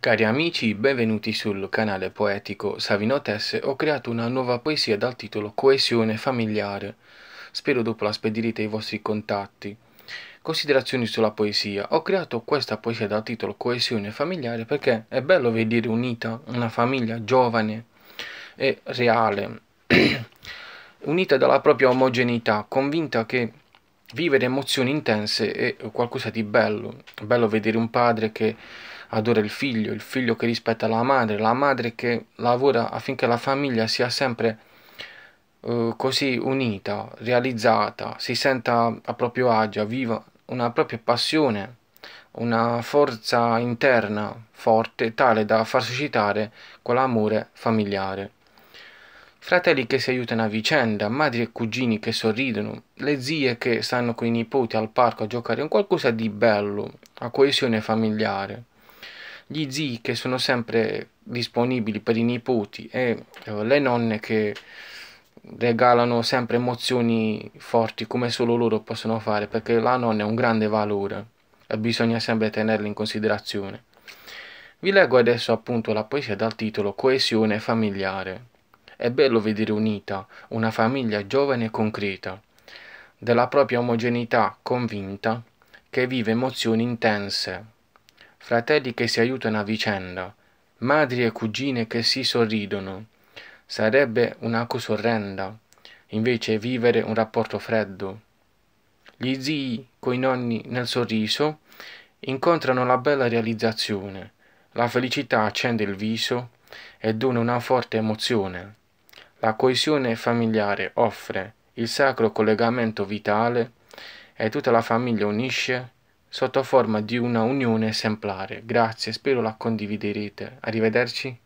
Cari amici, benvenuti sul canale poetico Savino Tesse. Ho creato una nuova poesia dal titolo Coesione familiare. Spero dopo la spedirete ai vostri contatti. Considerazioni sulla poesia. Ho creato questa poesia dal titolo Coesione familiare perché è bello vedere unita una famiglia giovane e reale, unita dalla propria omogeneità, convinta che vivere emozioni intense è qualcosa di bello. È bello vedere un padre che adora il figlio, il figlio che rispetta la madre, la madre che lavora affinché la famiglia sia sempre eh, così unita, realizzata, si senta a proprio agio, viva una propria passione, una forza interna forte tale da far suscitare quell'amore familiare fratelli che si aiutano a vicenda, madri e cugini che sorridono, le zie che stanno con i nipoti al parco a giocare, un qualcosa di bello, a coesione familiare gli zii che sono sempre disponibili per i nipoti e eh, le nonne che regalano sempre emozioni forti come solo loro possono fare perché la nonna è un grande valore e bisogna sempre tenerla in considerazione. Vi leggo adesso appunto la poesia dal titolo Coesione familiare. È bello vedere unita una famiglia giovane e concreta, della propria omogeneità convinta, che vive emozioni intense fratelli che si aiutano a vicenda, madri e cugine che si sorridono. Sarebbe una cosa orrenda, invece vivere un rapporto freddo. Gli zii coi nonni nel sorriso incontrano la bella realizzazione, la felicità accende il viso e dona una forte emozione. La coesione familiare offre il sacro collegamento vitale e tutta la famiglia unisce sotto forma di una unione esemplare. Grazie, spero la condividerete. Arrivederci.